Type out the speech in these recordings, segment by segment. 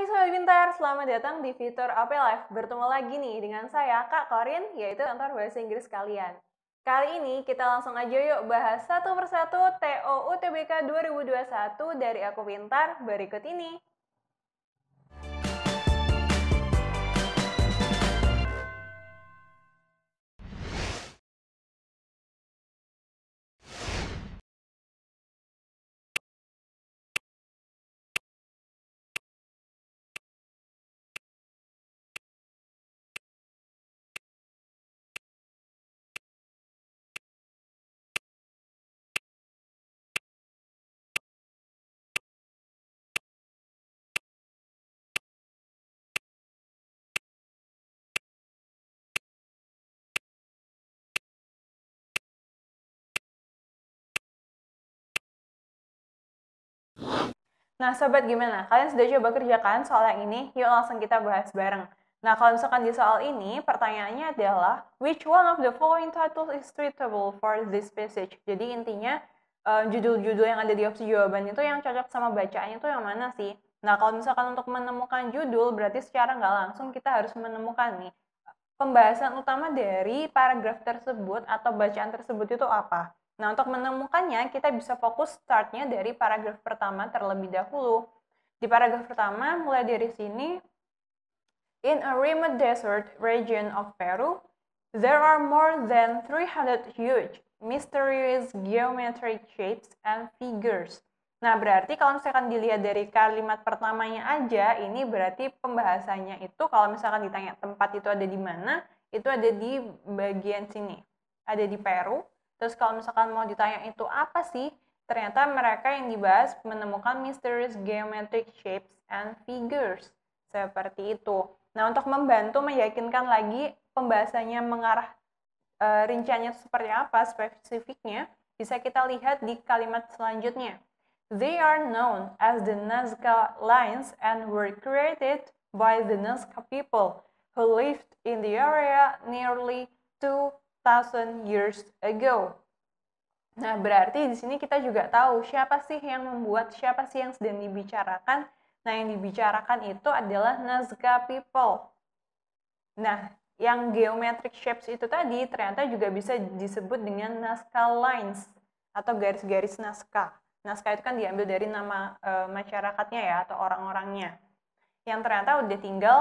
Hai Sobat Pintar, selamat datang di fitur AP Live. Bertemu lagi nih dengan saya, Kak Korin, yaitu kantor bahasa Inggris kalian. Kali ini kita langsung aja yuk bahas satu persatu TOU TBK 2021 dari Aku Pintar berikut ini. Nah, sobat gimana? Kalian sudah coba kerjakan soal yang ini? Yuk langsung kita bahas bareng. Nah, kalau misalkan di soal ini, pertanyaannya adalah, which one of the following titles is suitable for this passage? Jadi intinya, eh, judul-judul yang ada di opsi jawaban itu yang cocok sama bacaannya itu yang mana sih? Nah, kalau misalkan untuk menemukan judul, berarti secara nggak langsung kita harus menemukan nih, pembahasan utama dari paragraf tersebut atau bacaan tersebut itu apa? Nah, untuk menemukannya, kita bisa fokus startnya dari paragraf pertama terlebih dahulu. Di paragraf pertama, mulai dari sini, In a remote desert region of Peru, there are more than 300 huge, mysterious geometric shapes and figures. Nah, berarti kalau misalkan dilihat dari kalimat pertamanya aja, ini berarti pembahasannya itu kalau misalkan ditanya tempat itu ada di mana, itu ada di bagian sini. Ada di Peru, Terus kalau misalkan mau ditanya itu apa sih? Ternyata mereka yang dibahas menemukan mysterious geometric shapes and figures. Seperti itu. Nah, untuk membantu meyakinkan lagi pembahasannya mengarah e, rinciannya seperti apa spesifiknya, bisa kita lihat di kalimat selanjutnya. They are known as the Nazca Lines and were created by the Nazca people who lived in the area nearly thousand years ago. Nah, berarti di sini kita juga tahu siapa sih yang membuat, siapa sih yang sedang dibicarakan. Nah, yang dibicarakan itu adalah Nazca people. Nah, yang geometric shapes itu tadi ternyata juga bisa disebut dengan Nazca lines atau garis-garis Nazca. Nazca itu kan diambil dari nama e, masyarakatnya ya atau orang-orangnya. Yang ternyata udah tinggal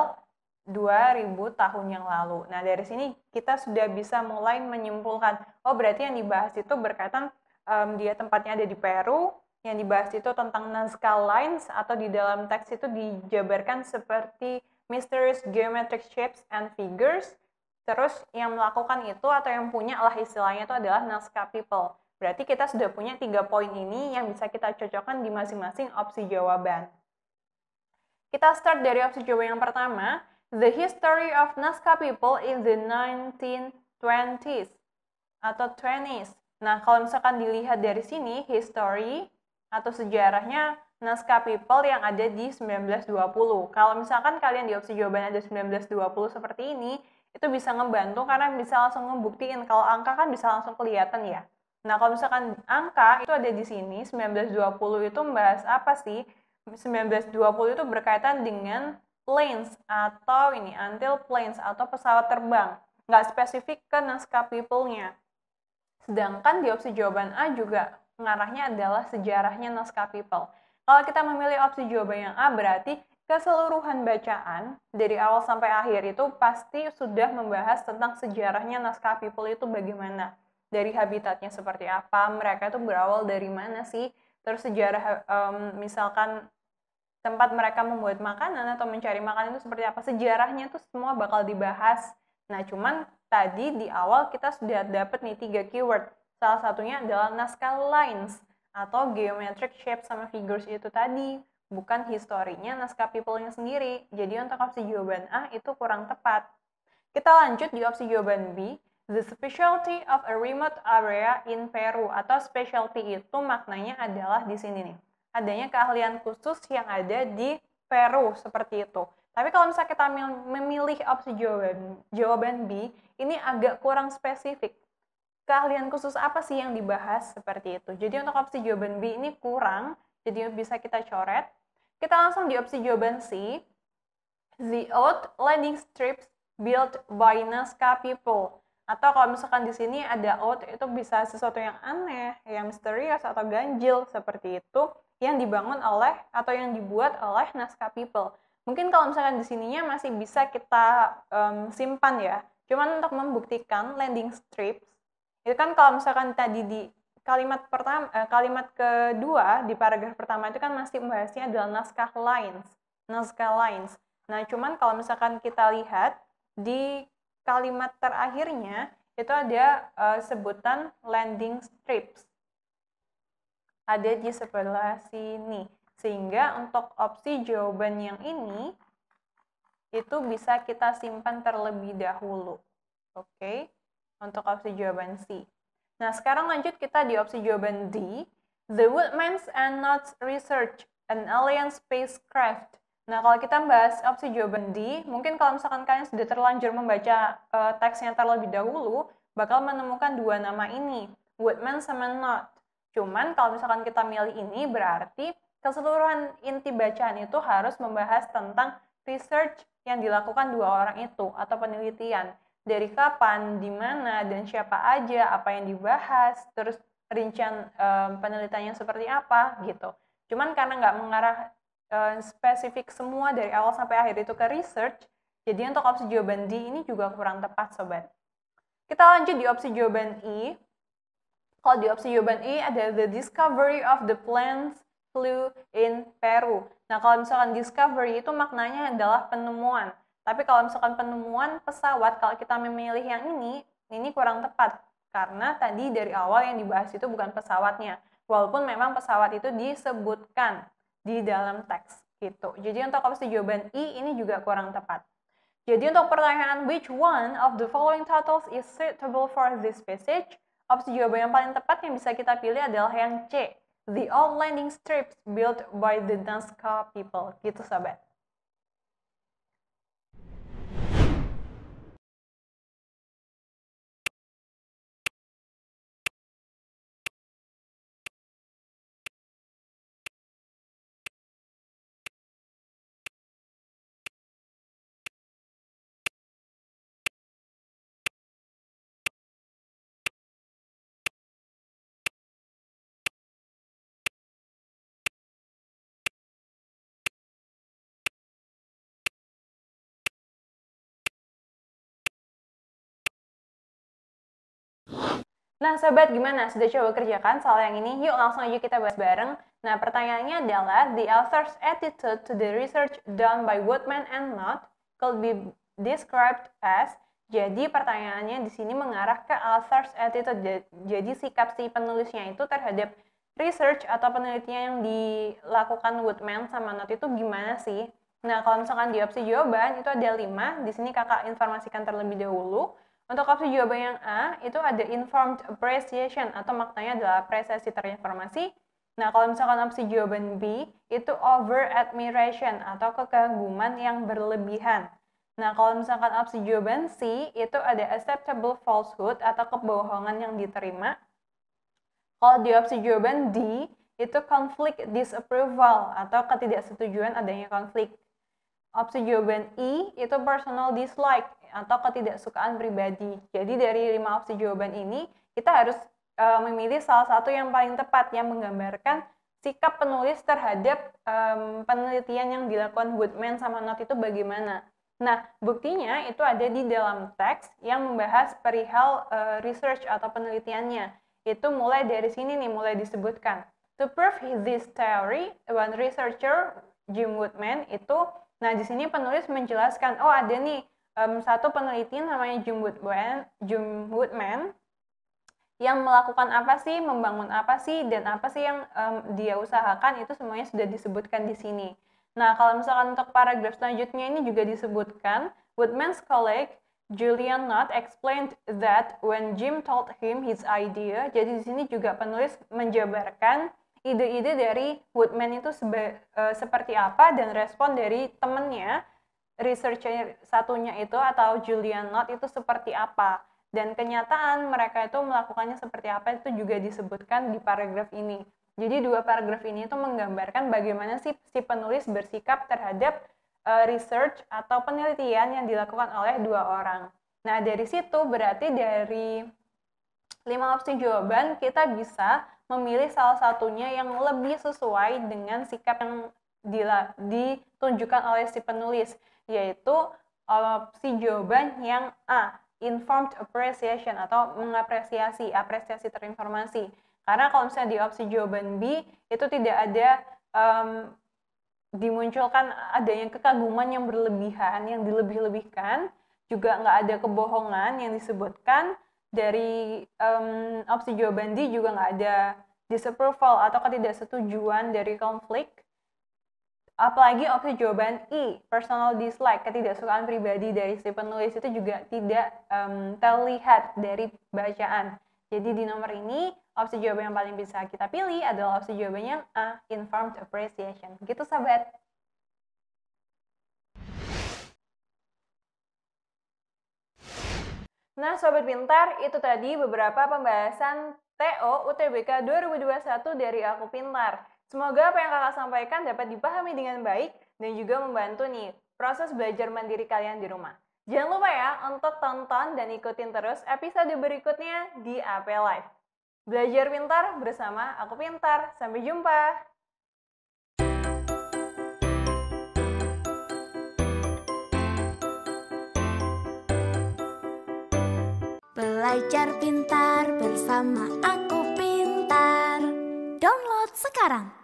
2000 tahun yang lalu. Nah, dari sini kita sudah bisa mulai menyimpulkan, oh berarti yang dibahas itu berkaitan um, dia tempatnya ada di Peru, yang dibahas itu tentang Nazca Lines atau di dalam teks itu dijabarkan seperti mysterious geometric shapes and figures. Terus yang melakukan itu atau yang punya lah istilahnya itu adalah Nazca people. Berarti kita sudah punya tiga poin ini yang bisa kita cocokkan di masing-masing opsi jawaban. Kita start dari opsi jawaban yang pertama, The History of Nazca People in the 1920s atau 20s. Nah, kalau misalkan dilihat dari sini, history atau sejarahnya Nazca People yang ada di 1920. Kalau misalkan kalian di opsi jawaban ada 1920 seperti ini, itu bisa ngebantu karena bisa langsung ngebuktiin. Kalau angka kan bisa langsung kelihatan ya. Nah, kalau misalkan angka itu ada di sini, 1920 itu membahas apa sih? 1920 itu berkaitan dengan planes atau ini until planes atau pesawat terbang nggak spesifik ke naskah people-nya sedangkan di opsi jawaban A juga mengarahnya adalah sejarahnya naskah people kalau kita memilih opsi jawaban yang A berarti keseluruhan bacaan dari awal sampai akhir itu pasti sudah membahas tentang sejarahnya naskah people itu bagaimana dari habitatnya seperti apa mereka itu berawal dari mana sih terus sejarah um, misalkan tempat mereka membuat makanan atau mencari makanan itu seperti apa sejarahnya itu semua bakal dibahas nah cuman tadi di awal kita sudah dapat nih tiga keyword salah satunya adalah naskah lines atau geometric shape sama figures itu tadi bukan historinya naskah people-nya sendiri jadi untuk opsi jawaban A itu kurang tepat kita lanjut di opsi jawaban B The specialty of a remote area in Peru atau specialty itu maknanya adalah di sini nih adanya keahlian khusus yang ada di Peru seperti itu. Tapi kalau misalnya kita memilih opsi jawaban, jawaban B, ini agak kurang spesifik. Keahlian khusus apa sih yang dibahas seperti itu? Jadi untuk opsi jawaban B ini kurang, jadi bisa kita coret. Kita langsung di opsi jawaban C. The old landing strips built by Nazca people. Atau kalau misalkan di sini ada out itu bisa sesuatu yang aneh, yang misterius atau ganjil seperti itu yang dibangun oleh atau yang dibuat oleh naskah people. Mungkin kalau misalkan di sininya masih bisa kita um, simpan ya. Cuman untuk membuktikan landing strips itu kan kalau misalkan tadi di kalimat pertama eh, kalimat kedua di paragraf pertama itu kan masih membahasnya adalah naskah lines, naskah lines. Nah, cuman kalau misalkan kita lihat di kalimat terakhirnya itu ada uh, sebutan landing strips ada di sebelah sini. Sehingga untuk opsi jawaban yang ini, itu bisa kita simpan terlebih dahulu. Oke, okay? untuk opsi jawaban C. Nah, sekarang lanjut kita di opsi jawaban D. The Woodman's and Knots Research, an Alien Spacecraft. Nah, kalau kita bahas opsi jawaban D, mungkin kalau misalkan kalian sudah terlanjur membaca uh, teksnya terlebih dahulu, bakal menemukan dua nama ini, Woodman sama Not. Cuman kalau misalkan kita milih ini berarti keseluruhan inti bacaan itu harus membahas tentang research yang dilakukan dua orang itu atau penelitian. Dari kapan, di mana, dan siapa aja, apa yang dibahas, terus rincian um, penelitiannya seperti apa gitu. Cuman karena nggak mengarah um, spesifik semua dari awal sampai akhir itu ke research, jadi untuk opsi jawaban D ini juga kurang tepat sobat. Kita lanjut di opsi jawaban I. E kalau di opsi jawaban E ada the discovery of the plants flu in Peru. Nah, kalau misalkan discovery itu maknanya adalah penemuan. Tapi kalau misalkan penemuan pesawat, kalau kita memilih yang ini, ini kurang tepat. Karena tadi dari awal yang dibahas itu bukan pesawatnya. Walaupun memang pesawat itu disebutkan di dalam teks gitu. Jadi untuk opsi jawaban I e, ini juga kurang tepat. Jadi untuk pertanyaan which one of the following titles is suitable for this passage? Opsi jawaban yang paling tepat yang bisa kita pilih adalah yang C, the old landing strips built by the Nazca people. Gitu, sahabat. Nah, sobat, gimana? Sudah coba kerjakan soal yang ini? Yuk, langsung aja kita bahas bareng. Nah, pertanyaannya adalah, the author's attitude to the research done by Woodman and Not could be described as jadi pertanyaannya di sini mengarah ke author's attitude. Jadi sikap si penulisnya itu terhadap research atau penelitian yang dilakukan Woodman sama Not itu gimana sih? Nah, kalau misalkan di opsi jawaban itu ada lima Di sini kakak informasikan terlebih dahulu. Untuk opsi jawaban yang A, itu ada informed appreciation atau maknanya adalah apresiasi terinformasi. Nah, kalau misalkan opsi jawaban B, itu over admiration atau kekaguman yang berlebihan. Nah, kalau misalkan opsi jawaban C, itu ada acceptable falsehood atau kebohongan yang diterima. Kalau di opsi jawaban D, itu conflict disapproval atau ketidaksetujuan adanya konflik. Opsi jawaban E itu personal dislike atau ketidaksukaan pribadi. Jadi dari lima opsi jawaban ini kita harus e, memilih salah satu yang paling tepat yang menggambarkan sikap penulis terhadap e, penelitian yang dilakukan Goodman sama Not itu bagaimana. Nah, buktinya itu ada di dalam teks yang membahas perihal e, research atau penelitiannya. Itu mulai dari sini nih mulai disebutkan. To prove this theory, one researcher Jim Woodman, itu Nah, di sini penulis menjelaskan, oh ada nih um, satu peneliti namanya Jim Woodman, Jim Woodman yang melakukan apa sih, membangun apa sih, dan apa sih yang um, dia usahakan itu semuanya sudah disebutkan di sini. Nah, kalau misalkan untuk paragraf selanjutnya ini juga disebutkan, Woodman's colleague Julian Knott explained that when Jim told him his idea, jadi di sini juga penulis menjabarkan ide-ide dari Woodman itu sebe, uh, seperti apa dan respon dari temannya. Research satunya itu atau Julian Knott itu seperti apa dan kenyataan mereka itu melakukannya seperti apa itu juga disebutkan di paragraf ini. Jadi dua paragraf ini itu menggambarkan bagaimana si, si penulis bersikap terhadap uh, research atau penelitian yang dilakukan oleh dua orang. Nah, dari situ berarti dari lima opsi jawaban kita bisa memilih salah satunya yang lebih sesuai dengan sikap yang ditunjukkan oleh si penulis, yaitu opsi eh, jawaban yang A, informed appreciation atau mengapresiasi, apresiasi terinformasi. Karena kalau misalnya di opsi jawaban B itu tidak ada um, dimunculkan adanya kekaguman yang berlebihan, yang dilebih-lebihkan, juga nggak ada kebohongan yang disebutkan dari um, opsi jawaban D juga nggak ada disapproval atau ketidaksetujuan dari konflik Apalagi opsi jawaban I, personal dislike, ketidaksukaan pribadi dari si penulis itu juga tidak um, terlihat dari bacaan. Jadi di nomor ini opsi jawaban yang paling bisa kita pilih adalah opsi jawabannya A, informed appreciation. Gitu sahabat. Nah, Sobat Pintar, itu tadi beberapa pembahasan TO UTBK 2021 dari Aku Pintar. Semoga apa yang kakak sampaikan dapat dipahami dengan baik dan juga membantu nih proses belajar mandiri kalian di rumah. Jangan lupa ya untuk tonton dan ikutin terus episode berikutnya di AP Live. Belajar pintar bersama aku pintar. Sampai jumpa. Belajar pintar bersama aku pintar. Download sekarang.